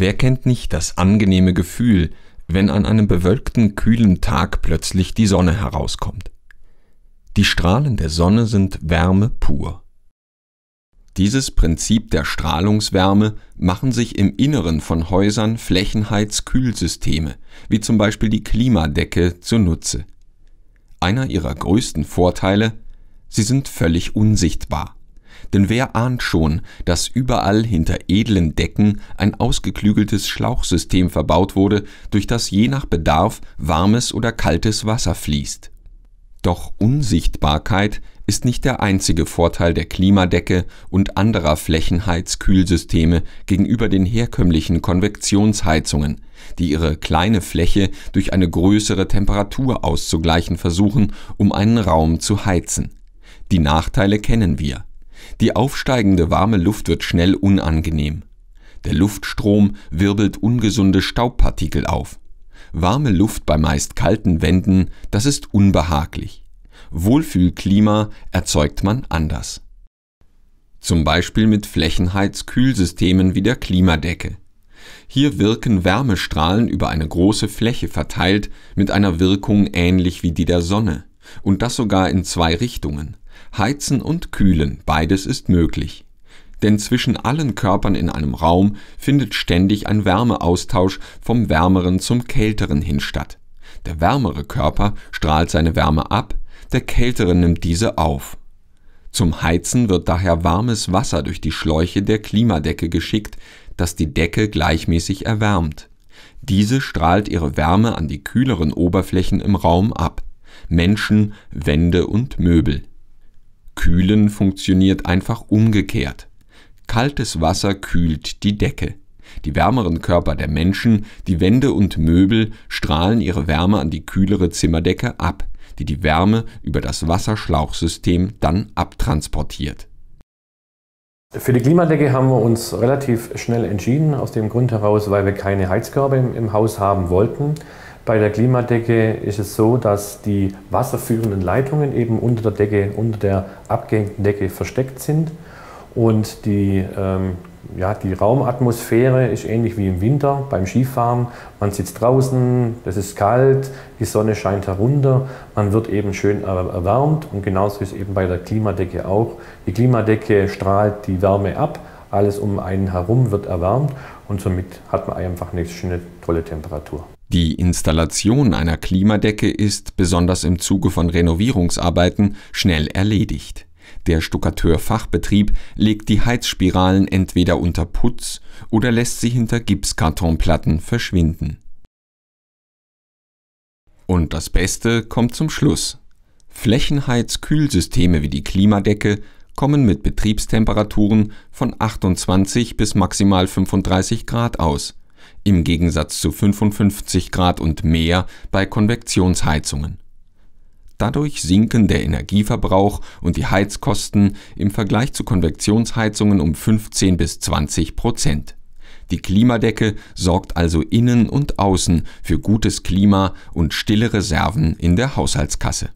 Wer kennt nicht das angenehme Gefühl, wenn an einem bewölkten, kühlen Tag plötzlich die Sonne herauskommt? Die Strahlen der Sonne sind Wärme pur. Dieses Prinzip der Strahlungswärme machen sich im Inneren von Häusern Flächenheizkühlsysteme, wie zum Beispiel die Klimadecke, zunutze. Einer ihrer größten Vorteile, sie sind völlig unsichtbar. Denn wer ahnt schon, dass überall hinter edlen Decken ein ausgeklügeltes Schlauchsystem verbaut wurde, durch das je nach Bedarf warmes oder kaltes Wasser fließt. Doch Unsichtbarkeit ist nicht der einzige Vorteil der Klimadecke und anderer Flächenheizkühlsysteme gegenüber den herkömmlichen Konvektionsheizungen, die ihre kleine Fläche durch eine größere Temperatur auszugleichen versuchen, um einen Raum zu heizen. Die Nachteile kennen wir. Die aufsteigende warme Luft wird schnell unangenehm. Der Luftstrom wirbelt ungesunde Staubpartikel auf. Warme Luft bei meist kalten Wänden, das ist unbehaglich. Wohlfühlklima erzeugt man anders. Zum Beispiel mit Flächenheizkühlsystemen wie der Klimadecke. Hier wirken Wärmestrahlen über eine große Fläche verteilt mit einer Wirkung ähnlich wie die der Sonne und das sogar in zwei Richtungen, Heizen und Kühlen, beides ist möglich. Denn zwischen allen Körpern in einem Raum findet ständig ein Wärmeaustausch vom Wärmeren zum Kälteren hin statt. Der wärmere Körper strahlt seine Wärme ab, der kältere nimmt diese auf. Zum Heizen wird daher warmes Wasser durch die Schläuche der Klimadecke geschickt, das die Decke gleichmäßig erwärmt. Diese strahlt ihre Wärme an die kühleren Oberflächen im Raum ab. Menschen, Wände und Möbel. Kühlen funktioniert einfach umgekehrt. Kaltes Wasser kühlt die Decke. Die wärmeren Körper der Menschen, die Wände und Möbel strahlen ihre Wärme an die kühlere Zimmerdecke ab, die die Wärme über das Wasserschlauchsystem dann abtransportiert. Für die Klimadecke haben wir uns relativ schnell entschieden, aus dem Grund heraus, weil wir keine Heizkörper im, im Haus haben wollten. Bei der Klimadecke ist es so, dass die wasserführenden Leitungen eben unter der Decke, unter der abgehängten Decke versteckt sind und die, ähm, ja, die Raumatmosphäre ist ähnlich wie im Winter beim Skifahren. Man sitzt draußen, es ist kalt, die Sonne scheint herunter, man wird eben schön erwärmt und genauso ist eben bei der Klimadecke auch. Die Klimadecke strahlt die Wärme ab, alles um einen herum wird erwärmt und somit hat man einfach eine schöne, tolle Temperatur. Die Installation einer Klimadecke ist, besonders im Zuge von Renovierungsarbeiten, schnell erledigt. Der Stuckateurfachbetrieb legt die Heizspiralen entweder unter Putz oder lässt sie hinter Gipskartonplatten verschwinden. Und das Beste kommt zum Schluss. Flächenheizkühlsysteme wie die Klimadecke kommen mit Betriebstemperaturen von 28 bis maximal 35 Grad aus im Gegensatz zu 55 Grad und mehr bei Konvektionsheizungen. Dadurch sinken der Energieverbrauch und die Heizkosten im Vergleich zu Konvektionsheizungen um 15 bis 20 Prozent. Die Klimadecke sorgt also innen und außen für gutes Klima und stille Reserven in der Haushaltskasse.